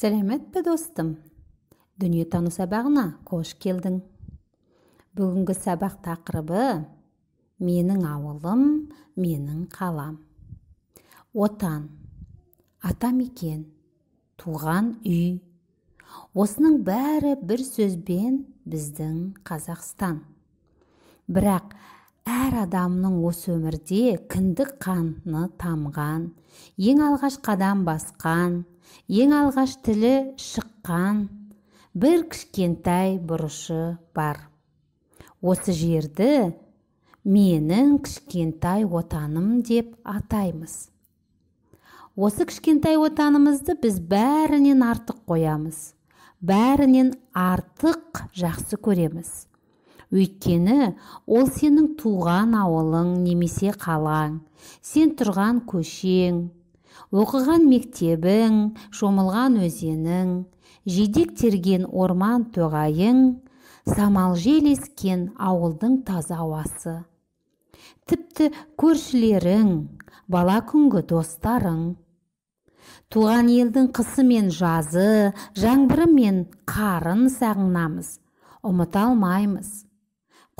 сәлемет пе достым дүниетану сабағына қош келдің бүгінгі сабақ тақырыбы менің ауылым менің қалам отан атамекен туған үй осының бәрі бір сөзбен біздің қазақстан бірақ әр адамның осы өмірде кіндік қаны тамған ең алғаш қадам басқан ең алғаш тілі шыққан бір кішкентай бұрышы бар осы жерді менің кішкентай отаным деп атаймыз осы кішкентай отанымызды біз бәрінен артық қоямыз бәрінен артық жақсы көреміз өйткені ол сенің туған ауылың немесе қалаң сен тұрған көшең оқыған мектебің шомылған өзенің жидек терген орман тоғайың самал жел ескен ауылдың таза ауасы тіпті көршілерің бала күнгі достарың туған елдің қысы мен жазы жаңбыры мен қарын сағынамыз ұмыта алмаймыз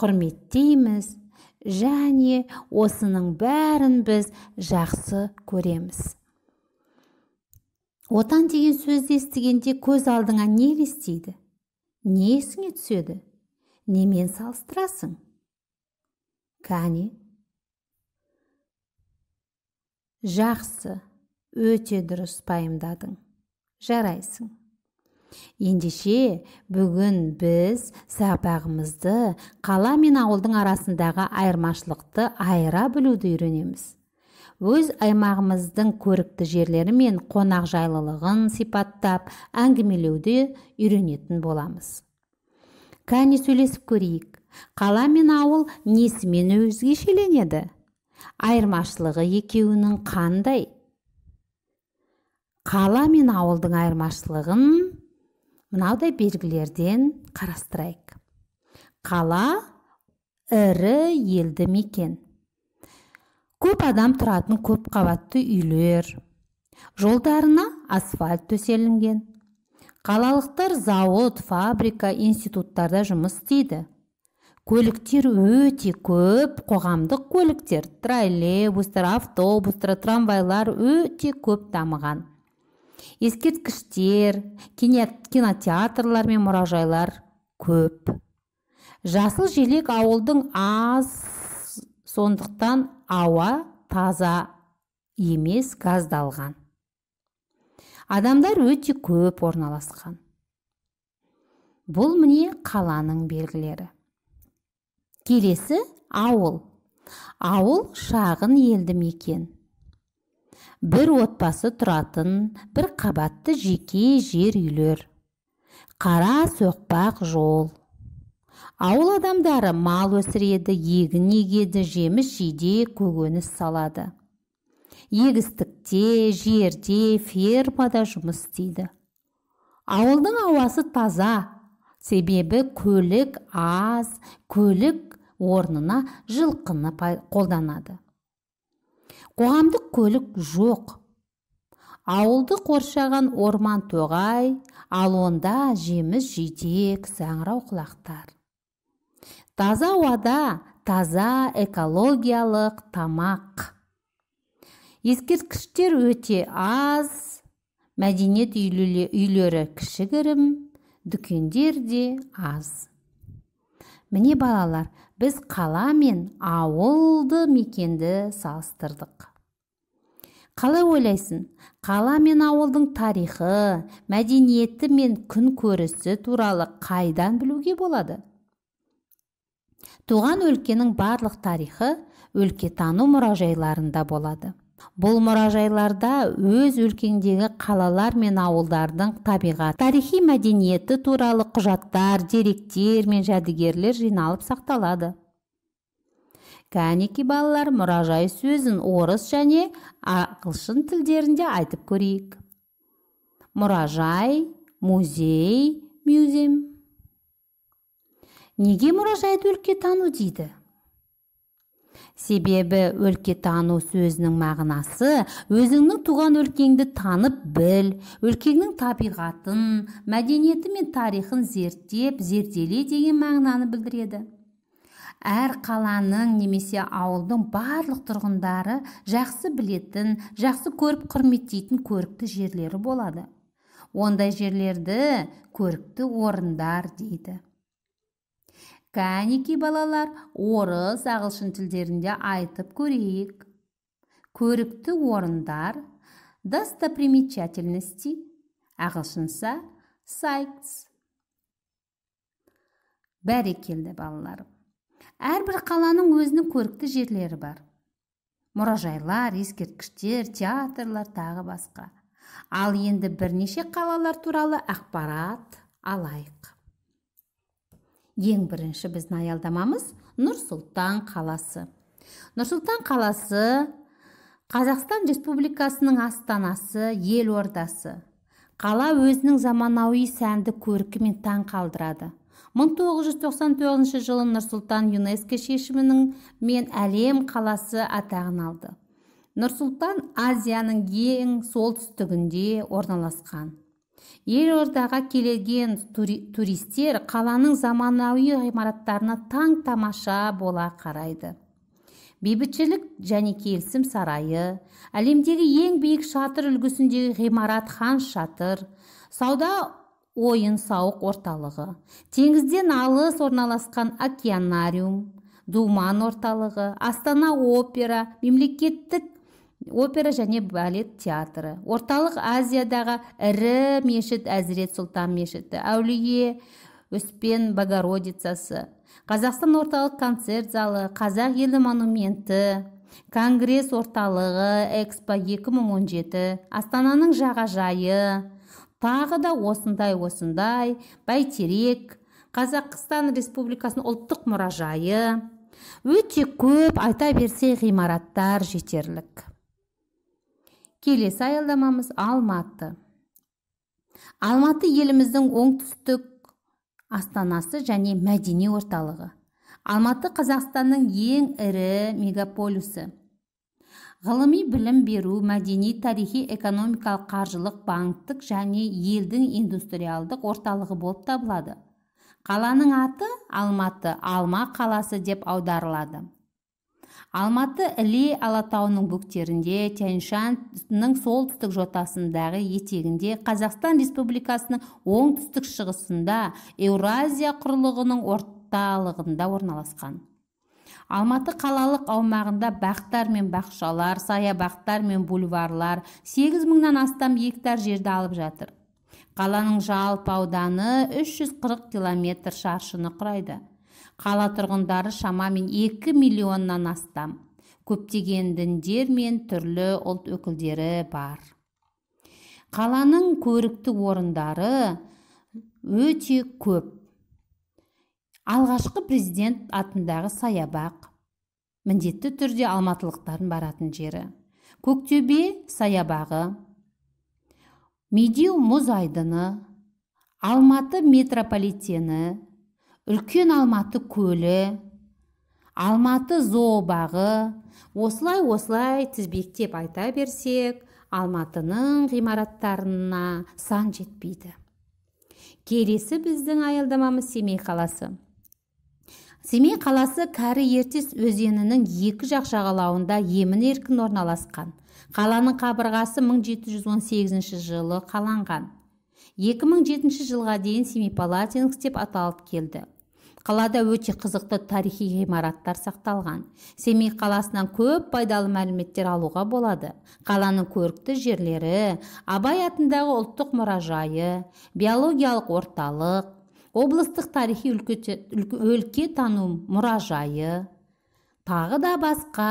құрметтейміз және осының бәрін біз жақсы көреміз отан деген сөзді естігенде көз алдыңа не елестейді не есіңе түседі немен салыстырасың кәне жақсы өте дұрыс пайымдадың жарайсың ендеше бүгін біз сабағымызды қала мен ауылдың арасындағы айырмашылықты айыра білуді үйренеміз өз аймағымыздың көрікті жерлері мен қонақжайлылығын сипаттап әңгімелеуді үйренетін боламыз кәне сөйлесіп көрейік қала мен ауыл несімен өзгешеленеді айырмашылығы екеуінің қандай қала мен ауылдың айырмашылығын мынаудай белгілерден қарастырайық қала ірі елді мекен көп адам тұратын көп қабатты үйлер жолдарына асфальт төселінген қалалықтар зауыт фабрика институттарда жұмыс істейді көліктер өте көп қоғамдық көліктер троллейбустар автобустар трамвайлар өте көп дамыған ескерткіштер кинотеатрлар мен мұражайлар көп жасыл желек ауылдың аз сондықтан ауа таза емес газдалған адамдар өте көп орналасқан бұл міне қаланың белгілері келесі ауыл ауыл шағын елді мекен бір отбасы тұратын бір қабатты жеке жер үйлер қара соқпақ жол ауыл адамдары мал өсіреді егін егеді жеміс жиде көкөніс салады егістікте жерде фермада жұмыс істейді ауылдың ауасы таза себебі көлік аз көлік орнына жылқыны қолданады қоғамдық көлік жоқ ауылды қоршаған орман тоғай ал онда жеміс жидек саңырау құлақтар таза ауада таза экологиялық тамақ ескерткіштер өте аз мәдениет үйлері кішігірім дүкендер де аз міне балалар біз қала мен ауылды мекенді салыстырдық қалай ойлайсың қала мен ауылдың тарихы мәдениеті мен күн көрісі туралы қайдан білуге болады туған өлкенің барлық тарихы өлкетану мұражайларында болады бұл мұражайларда өз өлкеңдегі қалалар мен ауылдардың табиғат тарихи мәдениеті туралы құжаттар деректер мен жәдігерлер жиналып сақталады кәнеки балалар мұражай сөзін орыс және ағылшын тілдерінде айтып көрейік мұражай музей мюзем неге мұражайды өлкетану дейді себебі өлкетану сөзінің мағынасы өзіңнің туған өлкеңді танып біл өлкеңнің табиғатын мәдениеті мен тарихын зерттеп зерделе деген мағынаны білдіреді әр қаланың немесе ауылдың барлық тұрғындары жақсы білетін жақсы көріп құрметтейтін көрікті жерлері болады ондай жерлерді көрікті орындар дейді кәнеки балалар орыс ағылшын тілдерінде айтып көрейік көрікті орындар достопримечательности ағылшынша сайтс бәрекелді балаларым әрбір қаланың өзінің көрікті жерлері бар мұражайлар ескерткіштер театрлар тағы басқа ал енді бірнеше қалалар туралы ақпарат алайық ең бірінші біздің аялдамамыз нұр сұлтан қаласы нұр сұлтан қаласы қазақстан республикасының астанасы ел елордасы қала өзінің заманауи сәнді көркімен таң қалдырады 1994 жылы нұрсұлтан юнеско шешімінің мен әлем қаласы атағын алды нұрсұлтан азияның ең солтүстігінде орналасқан елордаға келген тури туристер қаланың заманауи ғимараттарына таң тамаша бола қарайды бейбітшілік және келісім сарайы әлемдегі ең биік шатыр үлгісіндегі ғимарат хан шатыр сауда ойын сауық орталығы теңізден алыс орналасқан океанариум думан орталығы астана опера мемлекеттік опера және балет театры орталық азиядағы ірі мешіт әзірет сұлтан мешіті әулие өспен богородицасы қазақстан орталық концерт залы қазақ елі монументі конгресс орталығы экспо 2017 астананың жағажайы тағы да осындай осындай бәйтерек қазақстан республикасының ұлттық мұражайы өте көп айта берсе ғимараттар жетерлік келесі аялдамамыз алматы алматы еліміздің оңтүстік астанасы және мәдени орталығы алматы қазақстанның ең ірі мегаполисі ғылыми білім беру мәдени тарихи экономикалық қаржылық банктік және елдің индустриалдық орталығы болып табылады қаланың аты алматы алма қаласы деп аударылады алматы іле алатауының бөктерінде тянь шаньның солтүстік жотасындағы етегінде қазақстан республикасының оңтүстік шығысында еуразия құрлығының орталығында орналасқан алматы қалалық аумағында бақтар мен бақшалар саябақтар мен бульварлар 8 мыңнан астам гектар жерді алып жатыр қаланың жалпы ауданы 340 километр шаршыны құрайды қала тұрғындары шамамен 2 миллионнан астам көптеген діндер мен түрлі ұлт өкілдері бар қаланың көрікті орындары өте көп алғашқы президент атындағы саябақ міндетті түрде алматылықтардың баратын жері көктөбе саябағы медеу мұз айдыны алматы метрополитені үлкен алматы көлі алматы зообағы осылай осылай тізбектеп айта берсек алматының ғимараттарына сан жетпейді келесі біздің аялдамамыз семей қаласы семей қаласы кәрі ертес өзенінің екі жақ жағалауында емін еркін орналасқан қаланың қабырғасы 1718 жылы қаланған 2007 жылға дейін семей палатинск деп аталып келді қалада өте қызықты тарихи ғимараттар сақталған семей қаласынан көп пайдалы мәліметтер алуға болады қаланың көрікті жерлері абай атындағы ұлттық мұражайы биологиялық орталық облыстық тарихи өлке тану мұражайы тағы да басқа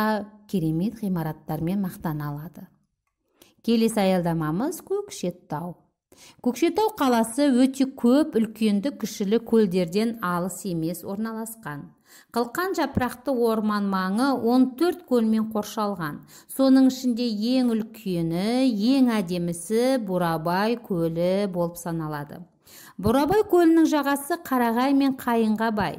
керемет ғимараттармен мақтана алады келесі аялдамамыз көкшетау көкшетау қаласы өте көп үлкенді кішілі көлдерден алыс емес орналасқан қылқан жапырақты орман маңы 14 көлмен қоршалған соның ішінде ең үлкені ең әдемісі бурабай көлі болып саналады бурабай көлінің жағасы қарағай мен қайынға бай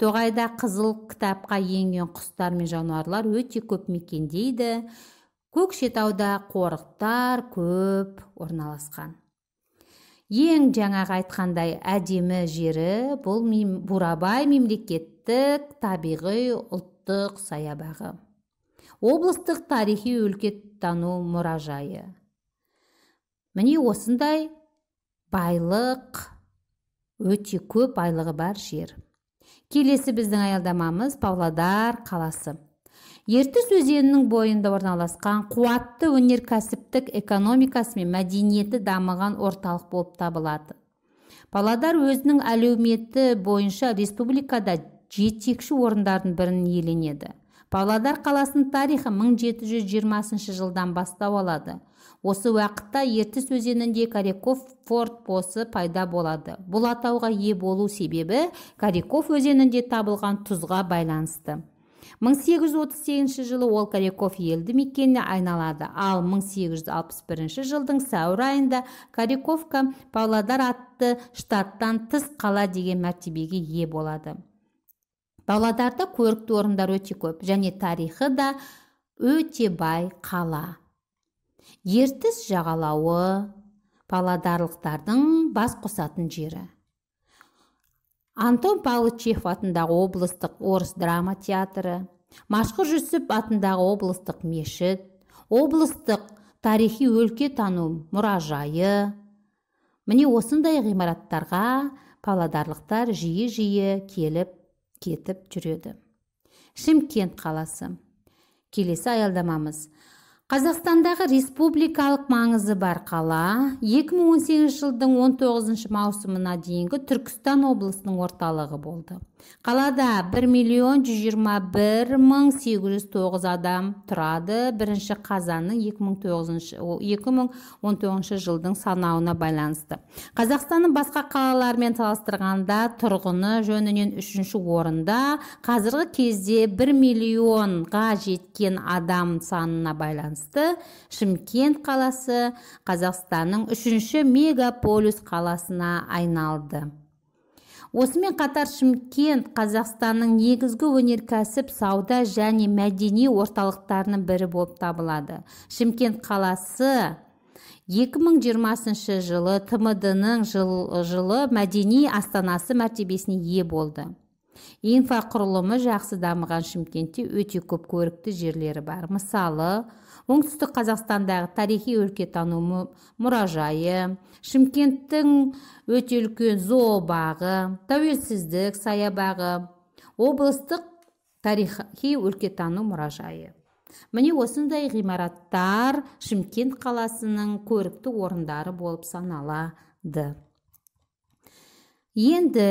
тоғайда қызыл кітапқа енген құстар мен жануарлар өте көп мекендейді көкшетауда қорықтар көп орналасқан ең жаңа айтқандай әдемі жері бұл мем, бурабай мемлекеттік табиғи ұлттық саябағы облыстық тарихи өлкетану мұражайы міне осындай байлық өте көп байлығы бар жер келесі біздің аялдамамыз павлодар қаласы ертіс өзенінің бойында орналасқан қуатты өнеркәсіптік экономикасы мен мәдениеті дамыған орталық болып табылады павлодар өзінің әлеуметі бойынша республикада жетекші орындардың бірін иеленеді павлодар қаласының тарихы 1720 жылдан бастау алады осы уақытта ертіс өзенінде форт фортпосы пайда болады бұл атауға ие болу себебі Кариков өзенінде табылған тұзға байланысты 1838 жылы ол Кариков елді мекеніне айналады ал 1861 жылдың сәуір айында Кариковка павлодар атты штаттан тыс қала деген мәртебеге ие болады павлодарда көрікті орындар өте көп және тарихы да өте бай қала ертіс жағалауы паладарлықтардың бас қосатын жері антон павлычев атындағы облыстық орыс драма театры машқұр жүсіп атындағы облыстық мешіт облыстық тарихи өлкетану мұражайы міне осындай ғимараттарға павлодарлықтар жиі жиі келіп кетіп жүреді шымкент қаласы келесі аялдамамыз қазақстандағы республикалық маңызы бар қала 2018 жылдың 19 маусымына дейінгі түркістан облысының орталығы болды қалада 1 миллион 121 мың 809 адам тұрады бірінші қазанның 2019 жылдың санауына байланысты қазақстанның басқа қалалармен салыстырғанда тұрғыны жөнінен үшінші орында қазіргі кезде 1 миллионға жеткен адам санына байланысты шымкент қаласы қазақстанның үшінші мегаполис қаласына айналды осымен қатар шымкент қазақстанның негізгі өнеркәсіп сауда және мәдени орталықтарының бірі болып табылады шымкент қаласы 2020 жылы тмд-ның жылы, жылы мәдени астанасы мәртебесіне ие болды инфрақұрылымы жақсы дамыған шымкентте өте көп көрікті жерлері бар мысалы оңтүстік қазақстандағы тарихи өлкетану мұражайы шымкенттің өте үлкен зообағы тәуелсіздік саябағы облыстық тарихи өлкетану мұражайы міне осындай ғимараттар шымкент қаласының көрікті орындары болып саналады енді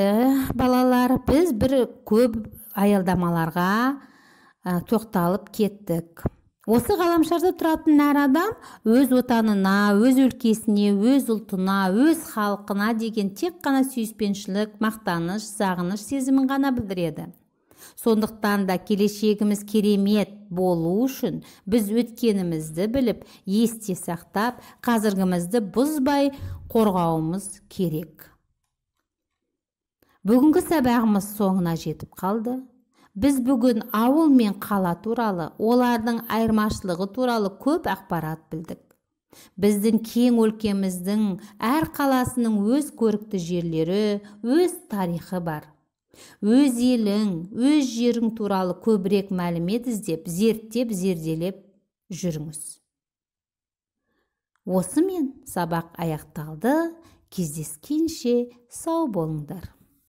балалар біз бір көп аялдамаларға ә, тоқталып кеттік осы ғаламшарда тұратын әр адам өз отанына өз өлкесіне өз ұлтына өз халқына деген тек қана сүйіспеншілік мақтаныш сағыныш сезімін ғана білдіреді сондықтан да келешегіміз керемет болу үшін біз өткенімізді біліп есте сақтап қазіргімізді бұзбай қорғауымыз керек бүгінгі сабағымыз соңына жетіп қалды біз бүгін ауыл мен қала туралы олардың айырмашылығы туралы көп ақпарат білдік біздің кең өлкеміздің әр қаласының өз көрікті жерлері өз тарихы бар өз елің өз жерің туралы көбірек мәлімет іздеп зерттеп зерделеп жүріңіз осымен сабақ аяқталды кездескенше сау болыңдар